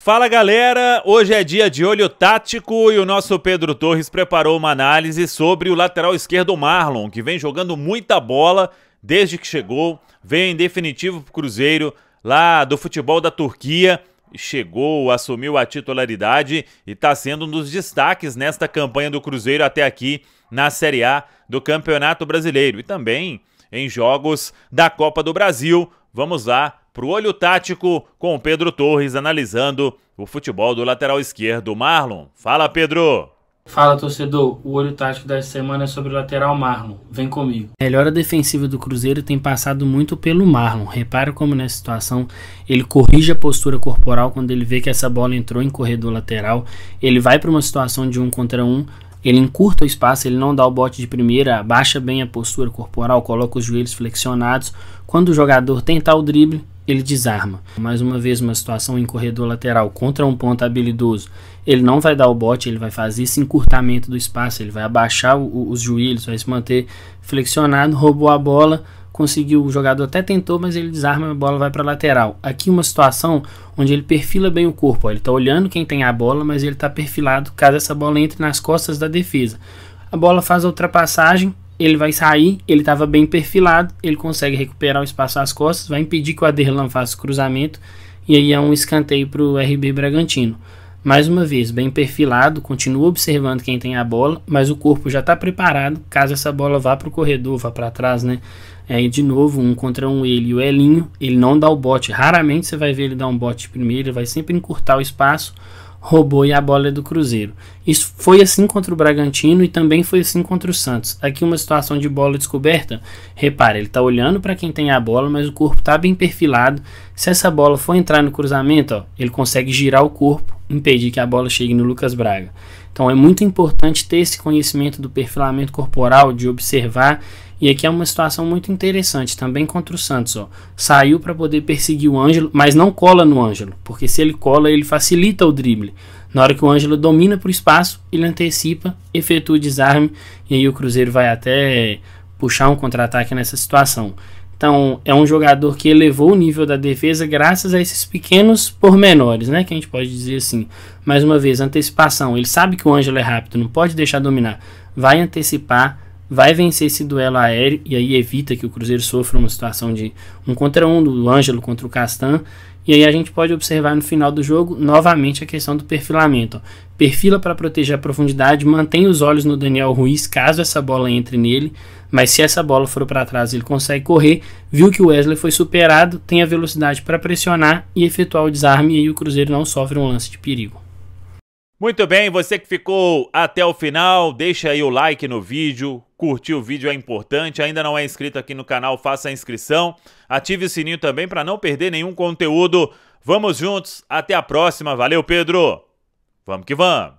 Fala galera, hoje é dia de olho tático e o nosso Pedro Torres preparou uma análise sobre o lateral esquerdo Marlon, que vem jogando muita bola desde que chegou, vem em definitivo pro Cruzeiro lá do futebol da Turquia, chegou, assumiu a titularidade e está sendo um dos destaques nesta campanha do Cruzeiro até aqui na Série A do Campeonato Brasileiro e também em jogos da Copa do Brasil. Vamos lá para o Olho Tático com o Pedro Torres analisando o futebol do lateral esquerdo Marlon. Fala, Pedro! Fala, torcedor. O olho tático dessa semana é sobre o lateral Marlon. Vem comigo. A melhora defensiva do Cruzeiro tem passado muito pelo Marlon. Repara como nessa situação ele corrige a postura corporal quando ele vê que essa bola entrou em corredor lateral. Ele vai para uma situação de um contra um, ele encurta o espaço, ele não dá o bote de primeira, baixa bem a postura corporal, coloca os joelhos flexionados. Quando o jogador tentar o drible, ele desarma. Mais uma vez, uma situação em corredor lateral contra um ponta habilidoso. Ele não vai dar o bote, ele vai fazer esse encurtamento do espaço, ele vai abaixar o, os joelhos, vai se manter flexionado, roubou a bola, conseguiu, o jogador até tentou, mas ele desarma a bola vai para a lateral. Aqui uma situação onde ele perfila bem o corpo, ó, ele está olhando quem tem a bola, mas ele está perfilado caso essa bola entre nas costas da defesa. A bola faz a ultrapassagem, ele vai sair, ele estava bem perfilado, ele consegue recuperar o espaço às costas, vai impedir que o Aderlan faça o cruzamento e aí é um escanteio para o RB Bragantino. Mais uma vez, bem perfilado, continua observando quem tem a bola, mas o corpo já está preparado caso essa bola vá para o corredor, vá para trás, né? Aí é, de novo, um contra um ele e o Elinho, ele não dá o bote, raramente você vai ver ele dar um bote primeiro, ele vai sempre encurtar o espaço roubou a bola é do Cruzeiro. Isso foi assim contra o Bragantino e também foi assim contra o Santos. Aqui uma situação de bola descoberta. Repare, ele está olhando para quem tem a bola, mas o corpo está bem perfilado. Se essa bola for entrar no cruzamento, ó, ele consegue girar o corpo impedir que a bola chegue no Lucas Braga. Então é muito importante ter esse conhecimento do perfilamento corporal, de observar. E aqui é uma situação muito interessante também contra o Santos. Ó. Saiu para poder perseguir o Ângelo, mas não cola no Ângelo, porque se ele cola, ele facilita o drible. Na hora que o Ângelo domina para o espaço, ele antecipa, efetua o desarme e aí o Cruzeiro vai até puxar um contra-ataque nessa situação. Então, é um jogador que elevou o nível da defesa graças a esses pequenos pormenores, né? Que a gente pode dizer assim. Mais uma vez, antecipação. Ele sabe que o Ângelo é rápido, não pode deixar dominar. Vai antecipar vai vencer esse duelo aéreo e aí evita que o Cruzeiro sofra uma situação de um contra um do Ângelo contra o Castan. E aí a gente pode observar no final do jogo novamente a questão do perfilamento. Perfila para proteger a profundidade, mantém os olhos no Daniel Ruiz caso essa bola entre nele, mas se essa bola for para trás ele consegue correr. Viu que o Wesley foi superado, tem a velocidade para pressionar e efetuar o desarme e aí o Cruzeiro não sofre um lance de perigo. Muito bem, você que ficou até o final, deixa aí o like no vídeo, curtir o vídeo é importante, ainda não é inscrito aqui no canal, faça a inscrição, ative o sininho também para não perder nenhum conteúdo. Vamos juntos, até a próxima, valeu Pedro! Vamos que vamos!